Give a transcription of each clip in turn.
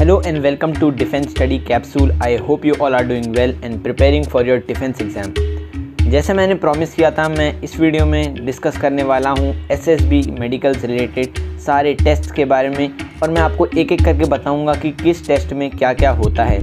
hello and welcome to defence study capsule I hope you all are doing well and preparing for your defence exam जैसे मैंने promise किया था मैं इस video में discuss करने वाला हूँ एस एस बी मेडिकल से रिलेटेड सारे टेस्ट के बारे में और मैं आपको एक एक करके बताऊँगा कि किस टेस्ट में क्या क्या होता है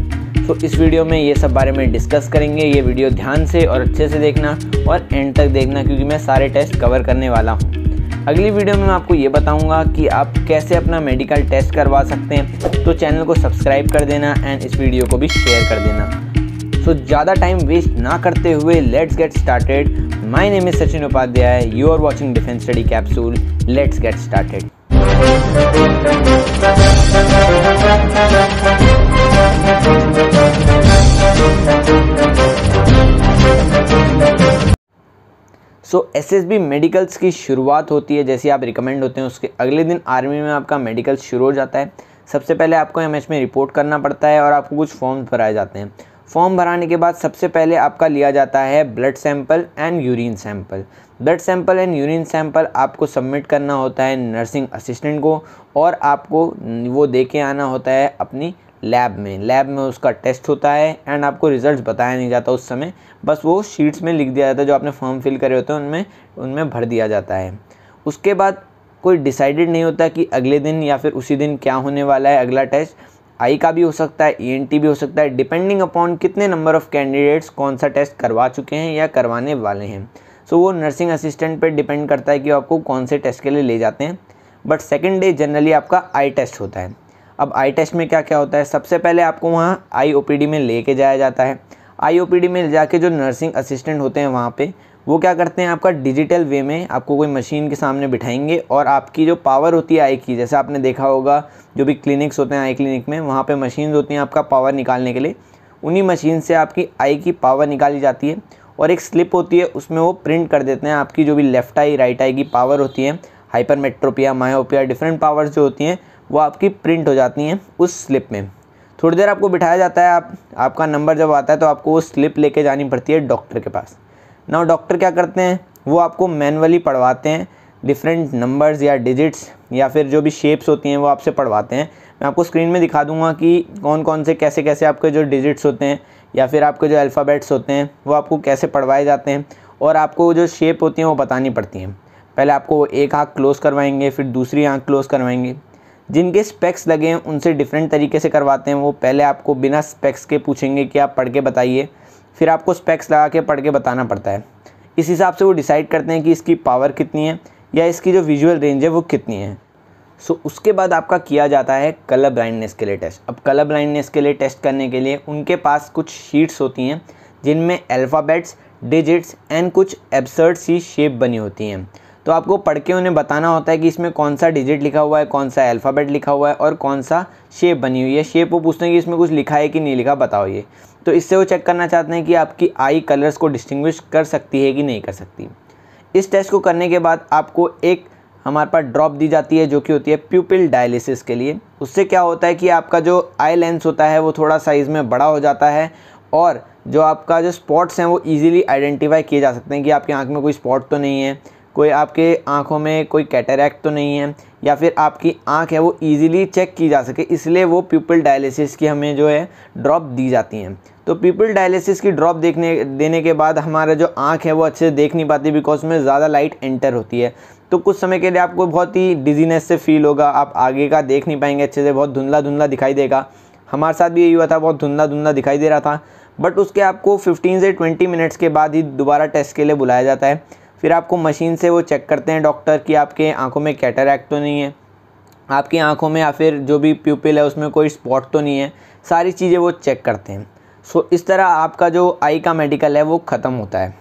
तो इस वीडियो में ये सब बारे में डिस्कस करेंगे ये वीडियो ध्यान से और अच्छे से देखना और एंड तक देखना क्योंकि मैं सारे टेस्ट कवर करने वाला हूँ अगली वीडियो में मैं आपको ये बताऊंगा कि आप कैसे अपना मेडिकल टेस्ट करवा सकते हैं तो चैनल को सब्सक्राइब कर देना एंड इस वीडियो को भी शेयर कर देना सो so, ज़्यादा टाइम वेस्ट ना करते हुए let's get started my name is Sachin Upadhyay you are watching defence study capsule let's get started so SSB medicals की शुरुआत होती है जैसे आप रिकमेंड होते हैं उसके अगले दिन आर्मी में आपका मेडिकल शुरू हो जाता है सबसे पहले आपको एम में रिपोर्ट करना पड़ता है और आपको कुछ फॉर्म भराए जाते हैं फॉर्म भराने के बाद सबसे पहले आपका लिया जाता है blood sample and urine sample blood sample and urine sample आपको सबमिट करना होता है नर्सिंग असिस्टेंट को और आपको वो दे के आना होता है अपनी लैब में लैब में उसका टेस्ट होता है एंड आपको रिजल्ट्स बताया नहीं जाता उस समय बस वो शीट्स में लिख दिया जाता है जो आपने फॉर्म फिल करे होते हैं उनमें उनमें भर दिया जाता है उसके बाद कोई डिसाइडेड नहीं होता कि अगले दिन या फिर उसी दिन क्या होने वाला है अगला टेस्ट आई का भी हो सकता है ई e भी हो सकता है डिपेंडिंग अपॉन कितने नंबर ऑफ़ कैंडिडेट्स कौन सा टेस्ट करवा चुके हैं या करवाने वाले हैं सो so, वो नर्सिंग असिस्टेंट पर डिपेंड करता है कि आपको कौन से टेस्ट के लिए ले जाते हैं बट सेकेंड डे जनरली आपका आई टेस्ट होता है अब आई टेस्ट में क्या क्या होता है सबसे पहले आपको वहाँ आई ओ में लेके जाया जाता है आई ओ में जाके जो नर्सिंग असिस्टेंट होते हैं वहाँ पर वो क्या करते हैं आपका डिजिटल वे में आपको कोई मशीन के सामने बिठाएंगे और आपकी जो पावर होती है आई की जैसे आपने देखा होगा जो भी क्लिनिक्स होते हैं आई क्लिनिक में वहाँ पर मशीन होती हैं आपका पावर निकालने के लिए उन्हीं मशीन से आपकी आई की पावर निकाली जाती है और एक स्लिप होती है उसमें वो प्रिंट कर देते हैं आपकी जो भी लेफ़्ट आई राइट आई की पावर होती है hypermetropia myopia different powers जो होती हैं वो आपकी प्रिंट हो जाती हैं उस स्लिप में थोड़ी देर आपको बिठाया जाता है आप आपका नंबर जब आता है तो आपको वो स्लिप लेके जानी पड़ती है डॉक्टर के पास ना डॉक्टर क्या करते हैं वो आपको मैनुअली पढ़वाते हैं डिफरेंट नंबर्स या डिजिट्स या फिर जो भी शेप्स होती हैं वो आपसे पढ़वाते हैं मैं आपको स्क्रीन में दिखा दूंगा कि कौन कौन से कैसे कैसे आपके जो डिजिट्स होते हैं या फिर आपके जो अल्फ़ाबेट्स होते हैं वो आपको कैसे पढ़वाए जाते हैं और आपको जो शेप होती हैं वो बतानी पड़ती हैं पहले आपको एक आँख क्लोज़ करवाएंगे फिर दूसरी आँख क्लोज़ करवाएंगे जिनके स्पेक्स लगे हैं उनसे डिफरेंट तरीके से करवाते हैं वो पहले आपको बिना स्पेक्स के पूछेंगे कि आप पढ़ के बताइए फिर आपको स्पेक्स लगा के पढ़ के बताना पड़ता है इस हिसाब से वो डिसाइड करते हैं कि इसकी पावर कितनी है या इसकी जो विजुअल रेंज है वो कितनी है सो so, उसके बाद आपका किया जाता है कलर ब्लाइंडनेस के लिए टेस्ट अब कलर ब्लाइंडनेस के लिए टेस्ट करने के लिए उनके पास कुछ शीट्स होती हैं जिनमें अल्फ़ाबेट्स डिजिट्स एंड कुछ एब्सर्ड सी शेप बनी होती हैं तो आपको पढ़ के उन्हें बताना होता है कि इसमें कौन सा डिजिट लिखा हुआ है कौन सा अल्फ़ाबेट लिखा हुआ है और कौन सा शेप बनी हुई है शेप वो पूछते हैं कि इसमें कुछ लिखा है कि नहीं लिखा बताओ ये तो इससे वो चेक करना चाहते हैं कि आपकी आई कलर्स को डिस्टिंग्विश कर सकती है कि नहीं कर सकती इस टेस्ट को करने के बाद आपको एक हमारे पास ड्रॉप दी जाती है जो कि होती है प्यूपिल डायलिसिस के लिए उससे क्या होता है कि आपका जो आई लेंस होता है वो थोड़ा साइज़ में बड़ा हो जाता है और जो आपका जो स्पॉट्स हैं वो इजीली आइडेंटिफाई किए जा सकते हैं कि आपकी आँख में कोई स्पॉट तो नहीं है कोई आपके आँखों में कोई कैटरैक्ट तो नहीं है या फिर आपकी आँख है वो ईज़िली चेक की जा सके इसलिए वो पीपल डायलिसिस की हमें जो है ड्रॉप दी जाती हैं तो पीपल डायलिसिस की ड्रॉप देखने देने के बाद हमारा जो आँख है वो अच्छे से देख नहीं पाती बिकॉज में ज़्यादा लाइट एंटर होती है तो कुछ समय के लिए आपको बहुत ही डिजीनेस से फील होगा आप आगे का देख नहीं पाएंगे अच्छे से बहुत धुंधला धुंधला दिखाई देगा हमारे साथ भी यही हुआ था बहुत धुंधला धुंधला दिखाई दे रहा था बट उसके आपको 15 से 20 मिनट्स के बाद ही दोबारा टेस्ट के लिए बुलाया जाता है फिर आपको मशीन से वो चेक करते हैं डॉक्टर कि आपके आँखों में कैटरैक्ट तो नहीं है आपकी आँखों में या फिर जो भी प्यूपिल है उसमें कोई स्पॉट तो नहीं है सारी चीज़ें वो चेक करते हैं सो इस तरह आपका जो आई का मेडिकल है वो ख़त्म होता है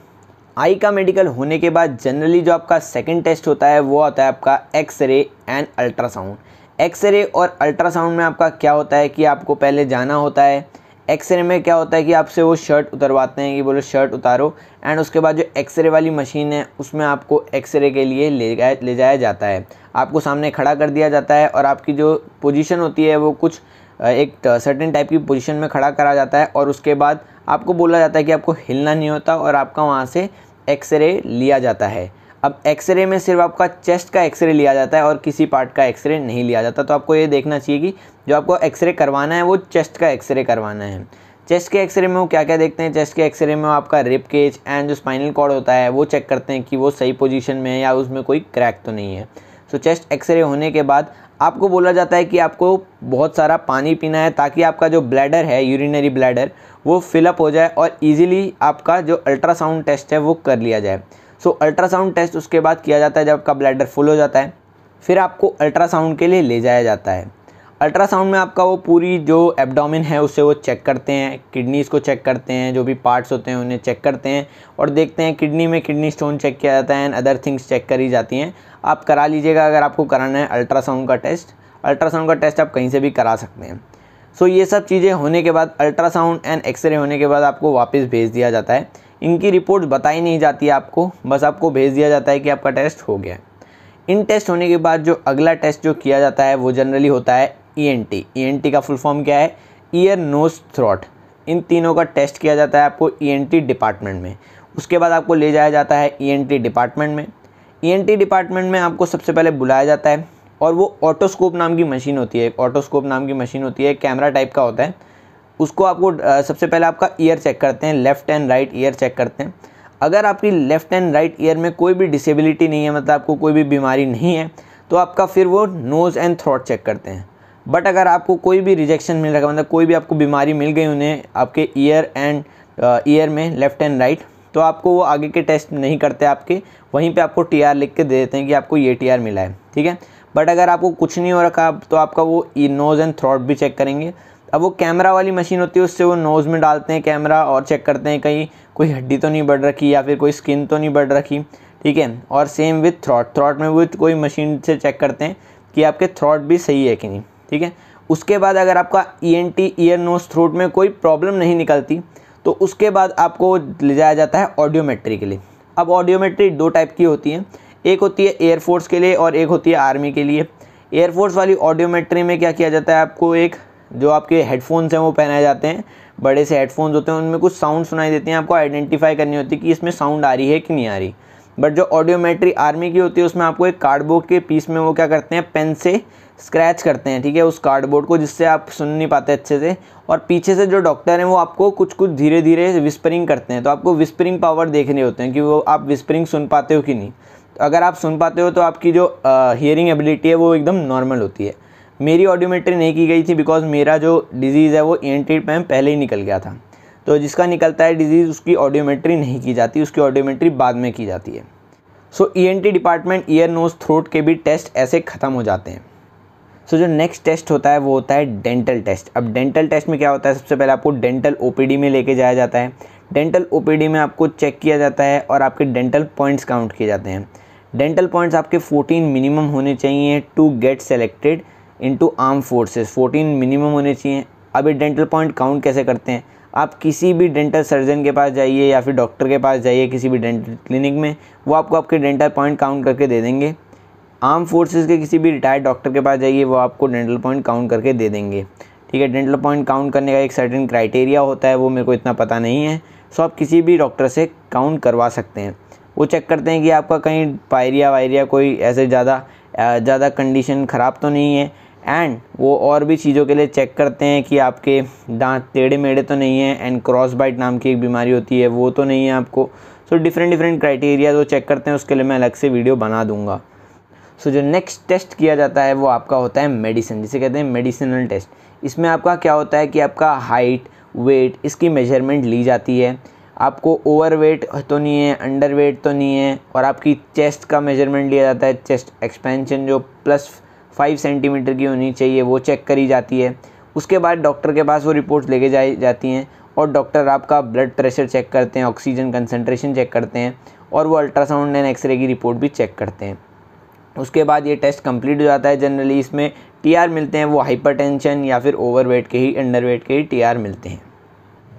आई का मेडिकल होने के बाद जनरली जो आपका सेकेंड टेस्ट होता है वो होता है आपका एक्सरे एंड अल्ट्रासाउंड एक्सरे और अल्ट्रासाउंड में आपका क्या होता है कि आपको पहले जाना होता है एक्सरे में क्या होता है कि आपसे वो शर्ट उतरवाते हैं कि बोलो शर्ट उतारो एंड उसके बाद जो एक्सरे वाली मशीन है उसमें आपको एक्सरे के लिए ले जाए ले जाया जाता है आपको सामने खड़ा कर दिया जाता है और आपकी जो पोजीशन होती है वो कुछ एक सर्टेन टाइप की पोजीशन में खड़ा करा जाता है और उसके बाद आपको बोला जाता है कि आपको हिलना नहीं होता और आपका वहाँ से एक्सरे लिया जाता है अब एक्सरे में सिर्फ आपका चेस्ट का एक्सरे लिया जाता है और किसी पार्ट का एक्सरे नहीं लिया जाता तो आपको ये देखना चाहिए कि जो आपको एक्सरे करवाना है वो चेस्ट का एक्सरे करवाना है चेस्ट के एक्सरे में वो क्या क्या देखते हैं चेस्ट के एक्सरे में वो आपका रिप केज एंड जो स्पाइनल कॉर्ड होता है वो चेक करते हैं कि वो सही पोजीशन में है या उसमें कोई क्रैक तो नहीं है सो चेस्ट एक्सरे होने के बाद आपको बोला जाता है कि आपको बहुत सारा पानी पीना है ताकि आपका जो ब्लैडर है यूरिनरी ब्लैडर वो फिलअप हो जाए और ईजिली आपका जो अल्ट्रासाउंड टेस्ट है वो कर लिया जाए सो अल्ट्रासाउंड टेस्ट उसके बाद किया जाता है जब आपका ब्लैडर फुल हो जाता है फिर आपको अल्ट्रासाउंड के लिए ले जाया जाता है अल्ट्रासाउंड में आपका वो पूरी जो एब्डोमिन है उसे वो चेक करते हैं किडनीज़ को चेक करते हैं जो भी पार्ट्स होते हैं उन्हें चेक करते हैं और देखते हैं किडनी में किडनी स्टोन चेक किया जाता है एंड अदर थिंग्स चेक करी जाती हैं आप करा लीजिएगा अगर आपको कराना है अल्ट्रासाउंड का टेस्ट अल्ट्रासाउंड का टेस्ट आप कहीं से भी करा सकते हैं सो so, ये सब चीज़ें होने के बाद अल्ट्रासाउंड एंड एक्सरे होने के बाद आपको वापस भेज दिया जाता है इनकी रिपोर्ट बताई नहीं जाती आपको बस आपको भेज दिया जाता है कि आपका टेस्ट हो गया इन टेस्ट होने के बाद जो अगला टेस्ट जो किया जाता है वो जनरली होता है E N T E N T का फुल फॉर्म क्या है ईयर नोज थ्रॉट इन तीनों का टेस्ट किया जाता है आपको ई एन टी डिपार्टमेंट में उसके बाद आपको ले जाया जाता है ई एन टी डिपार्टमेंट में ई एन टी डिपार्टमेंट में आपको सबसे पहले बुलाया जाता है और वो ऑटोस्कोप नाम की मशीन होती है एक ऑटोस्कोप नाम की मशीन होती है कैमरा टाइप का होता है उसको आपको सबसे पहले आपका ईयर चेक करते हैं left and right ear check करते हैं अगर आपकी लेफ़्ट एंड राइट ईयर में कोई भी डिसेबिलिटी नहीं है मतलब आपको कोई भी बीमारी नहीं है तो आपका फिर वो नोज़ एंड थ्रॉट चेक करते हैं बट अगर आपको कोई भी रिजेक्शन मिल रहा मतलब कोई भी आपको बीमारी मिल गई उन्हें आपके ईयर एंड ईयर में लेफ़्ट एंड राइट तो आपको वो आगे के टेस्ट नहीं करते आपके वहीं पे आपको टी लिख के दे देते हैं कि आपको ये टी मिला है ठीक है बट अगर आपको कुछ नहीं हो रखा तो आपका वो नोज़ एंड थ्रॉट भी चेक करेंगे अब वो कैमरा वाली मशीन होती है उससे वो नोज़ में डालते हैं कैमरा और चेक करते हैं कहीं कोई हड्डी तो नहीं बढ़ रखी या फिर कोई स्किन तो नहीं बढ़ रखी ठीक है और सेम विथ थ्रॉट थ्रॉट में वो कोई मशीन से चेक करते हैं कि आपके थ्रॉट भी सही है कि नहीं ठीक है उसके बाद अगर आपका E N T ear nose throat में कोई प्रॉब्लम नहीं निकलती तो उसके बाद आपको ले जाया जाता है ऑडियोमेट्री के लिए अब ऑडियोमेट्री दो टाइप की होती है एक होती है एयरफोर्स के लिए और एक होती है आर्मी के लिए एयरफोर्स वाली ऑडियोमेट्री में क्या किया जाता है आपको एक जो आपके हेडफोन्स हैं वो पहनाए जाते हैं बड़े से हेडफोन्स होते हैं उनमें कुछ साउंड सुनाई देते हैं आपको आइडेंटिफाई करनी होती है कि इसमें साउंड आ रही है कि नहीं आ रही बट जो ऑडियोमेट्री आर्मी की होती है उसमें आपको एक कार्डबोर्ड के पीस में वो क्या करते हैं पेन से स्क्रैच करते हैं ठीक है उस कार्डबोर्ड को जिससे आप सुन नहीं पाते अच्छे से और पीछे से जो डॉक्टर हैं वो आपको कुछ कुछ धीरे धीरे विस्परिंग करते हैं तो आपको विस्परिंग पावर देखने होते हैं कि वो आप विस्परिंग सुन पाते हो कि नहीं तो अगर आप सुन पाते हो तो आपकी जो हियरिंग एबिलिटी है वो एकदम नॉर्मल होती है मेरी ऑडियोमेट्री नहीं की गई थी बिकॉज मेरा जो डिजीज़ है वो ई एन में पहले ही निकल गया था तो जिसका निकलता है डिजीज़ उसकी ऑडियोमेट्री नहीं की जाती उसकी ऑडियोमेट्री बाद में की जाती है so E N T department ear nose throat के भी टेस्ट ऐसे ख़त्म हो जाते हैं सो so, जो नेक्स्ट टेस्ट होता है वो होता है डेंटल टेस्ट अब डेंटल टेस्ट में क्या होता है सबसे पहले आपको डेंटल ओ में लेके जाया जाता है डेंटल ओ में आपको चेक किया जाता है और आपके डेंटल पॉइंट्स काउंट किए जाते हैं डेंटल पॉइंट्स आपके 14 मिनिमम होने चाहिए to get selected into arm forces fourteen minimum होने चाहिए अभी डेंटल पॉइंट काउंट कैसे करते हैं आप किसी भी डेंटल सर्जन के पास जाइए या फिर डॉक्टर के पास जाइए किसी भी डेंटल क्लिनिक में वो आपको आपके डेंटल पॉइंट काउंट करके दे देंगे आर्म फोर्सेस के किसी भी रिटायर्ड डॉक्टर के पास जाइए वो आपको डेंटल पॉइंट काउंट करके दे देंगे ठीक है डेंटल पॉइंट काउंट करने का एक सर्टेन क्राइटेरिया होता है वो मेरे को इतना पता नहीं है सो आप किसी भी डॉक्टर से काउंट करवा सकते हैं वो चेक करते हैं कि आपका कहीं पायरिया वायरिया कोई ऐसे ज़्यादा ज़्यादा कंडीशन ख़राब तो नहीं है एंड वो और भी चीज़ों के लिए चेक करते हैं कि आपके दांत टेढ़े मेढ़े तो नहीं है एंड क्रॉस बाइट नाम की एक बीमारी होती है वो तो नहीं है आपको सो डिफरेंट डिफरेंट क्राइटेरिया जो चेक करते हैं उसके लिए मैं अलग से वीडियो बना दूंगा सो so, जो नेक्स्ट टेस्ट किया जाता है वो आपका होता है मेडिसिन जिसे कहते हैं मेडिसिनल टेस्ट इसमें आपका क्या होता है कि आपका हाइट वेट इसकी मेजरमेंट ली जाती है आपको ओवर वेट तो नहीं है अंडर वेट तो नहीं है और आपकी चेस्ट का मेजरमेंट लिया जाता है चेस्ट एक्सपेंशन जो प्लस फाइव सेंटीमीटर की होनी चाहिए वो चेक करी जाती है उसके बाद डॉक्टर के पास वो रिपोर्ट्स लेके जाई जाती हैं और डॉक्टर आपका ब्लड प्रेशर चेक करते हैं ऑक्सीजन कंसनट्रेशन चेक करते हैं और वो अल्ट्रासाउंड एंड एक्सरे की रिपोर्ट भी चेक करते हैं उसके बाद ये टेस्ट कंप्लीट हो जाता है जनरली इसमें टीआर मिलते हैं वो हाइपरटेंशन या फिर ओवरवेट के ही अंडरवेट के ही टीआर मिलते हैं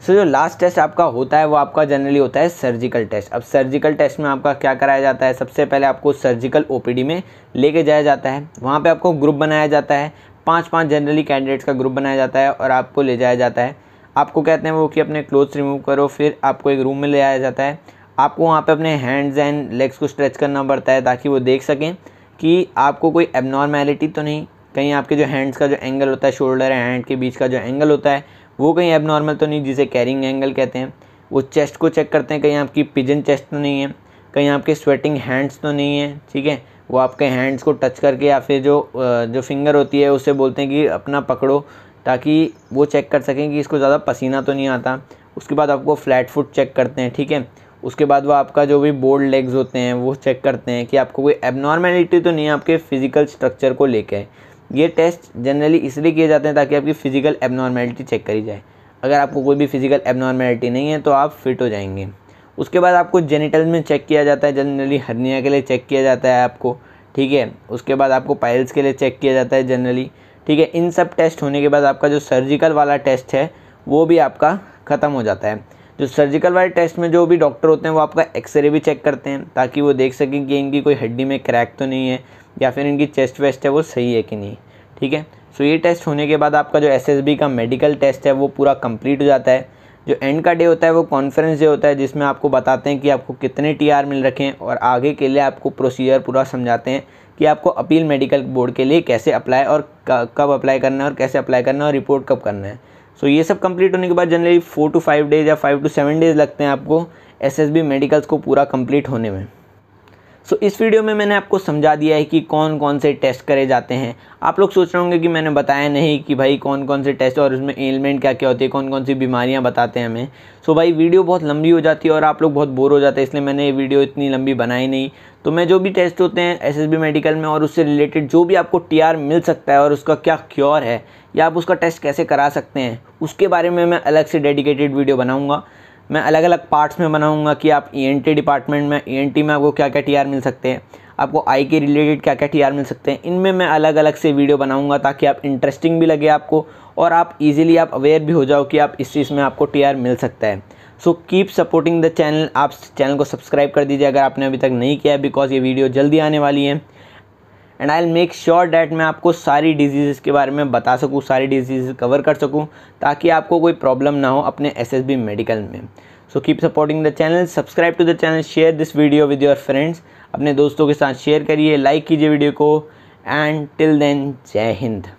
सो so, जो लास्ट टेस्ट आपका होता है वो आपका जनरली होता है सर्जिकल टेस्ट अब सर्जिकल टेस्ट में आपका क्या कराया जाता है सबसे पहले आपको सर्जिकल ओपीडी में लेके जाया जाता है वहाँ पे आपको ग्रुप बनाया जाता है पांच पांच जनरली कैंडिडेट्स का ग्रुप बनाया जाता है और आपको ले जाया जाता है आपको कहते हैं वो कि अपने क्लोथ्स रिमूव करो फिर आपको एक रूम में ले जाया जाता है आपको वहाँ पर अपने हैंड्स एंड लेग्स को स्ट्रेच करना पड़ता है ताकि वो देख सकें कि आपको कोई एबनॉर्मेलिटी तो नहीं कहीं आपके जो हैंड्स का जो एंगल होता है शोल्डर हैंड के बीच का जो एंगल होता है वो कहीं एबनॉर्मल तो नहीं जिसे कैरिंग एंगल कहते हैं वो चेस्ट को चेक करते हैं कहीं आपकी पिजन चेस्ट तो नहीं है कहीं आपके स्वेटिंग हैंड्स तो नहीं है ठीक है वो आपके हैंड्स को टच करके या फिर जो जो फिंगर होती है उसे बोलते हैं कि अपना पकड़ो ताकि वो चेक कर सकें कि इसको ज़्यादा पसीना तो नहीं आता उसके बाद आपको फ्लैट फुट चेक करते हैं ठीक है उसके बाद वो आपका जो भी बोर्ड लेग्स होते हैं वो चेक करते हैं कि आपको कोई एबनॉर्मेलिटी तो नहीं है आपके फिज़िकल स्ट्रक्चर को लेकर ये टेस्ट जनरली इसलिए किए जाते हैं ताकि आपकी फ़िज़िकल एबनॉर्मेलिटी चेक करी जाए अगर आपको कोई भी फिज़िकल एबनॉर्मेलिटी नहीं है तो आप फिट हो जाएंगे उसके बाद आपको जेनिटल में चेक किया जाता है जनरली हर्निया के लिए चेक किया जाता है आपको ठीक है उसके बाद आपको पाइल्स के लिए चेक किया जाता है जनरली ठीक है इन सब टेस्ट होने के बाद आपका जो सर्जिकल वाला टेस्ट है वो भी आपका ख़त्म हो जाता है जो सर्जिकल वाले टेस्ट में जो भी डॉक्टर होते हैं वो आपका एक्सरे भी चेक करते हैं ताकि वो देख सकें कि इनकी कोई हड्डी में क्रैक तो नहीं है या फिर इनकी चेस्ट वेस्ट है वो सही है कि नहीं ठीक है सो ये टेस्ट होने के बाद आपका जो एसएसबी का मेडिकल टेस्ट है वो पूरा कंप्लीट हो जाता है जो एंड का डे होता है वो कॉन्फ्रेंस डे होता है जिसमें आपको बताते हैं कि आपको कितने टी मिल रखे हैं और आगे के लिए आपको प्रोसीजर पूरा समझाते हैं कि आपको अपील मेडिकल बोर्ड के लिए कैसे अप्लाई और कब अप्लाई करना है और कैसे अप्लाई करना है और रिपोर्ट कब करना है सो so, ये सब कंप्लीट होने के बाद generally four to five days या फाइव टू सेवन डेज लगते हैं आपको एसएसबी मेडिकल्स को पूरा कंप्लीट होने में सो so, इस वीडियो में मैंने आपको समझा दिया है कि कौन कौन से टेस्ट करे जाते हैं आप लोग सोच रहे होंगे कि मैंने बताया नहीं कि भाई कौन कौन से टेस्ट और उसमें एलमेंट क्या क्या होती है कौन कौन सी बीमारियां बताते हैं हमें सो so, भाई वीडियो बहुत लंबी हो जाती है और आप लोग बहुत बोर हो जाते हैं इसलिए मैंने ये वीडियो इतनी लंबी बनाई नहीं तो मैं जो भी टेस्ट होते हैं एसएसबी मेडिकल में और उससे रिलेटेड जो भी आपको टीआर मिल सकता है और उसका क्या क्योर है या आप उसका टेस्ट कैसे करा सकते हैं उसके बारे में मैं अलग से डेडिकेटेड वीडियो बनाऊँगा मैं अलग अलग पार्ट्स में बनाऊँगा कि आप ई e डिपार्टमेंट में ई e में आपको क्या क्या टी मिल सकते हैं आपको आई के रिलेटेड क्या क्या टी मिल सकते हैं इनमें मैं अलग अलग से वीडियो बनाऊँगा ताकि आप इंटरेस्टिंग भी लगे आपको और आप इजीली आप अवेयर भी हो जाओ कि आप इस चीज़ में आपको टी मिल सकता है so keep supporting the channel आप चैनल को सब्सक्राइब कर दीजिए अगर आपने अभी तक नहीं किया बिकॉज़ ये वीडियो जल्दी आने वाली है and I make sure that मैं आपको सारी डिजीज़ के बारे में बता सकूँ सारी डिजीज़ कवर कर सकूँ ताकि आपको कोई प्रॉब्लम ना हो अपने एस एस बी मेडिकल में so keep supporting the channel subscribe to the channel share this video with your friends अपने दोस्तों के साथ शेयर करिए लाइक कीजिए वीडियो को एंड टिल देन जय हिंद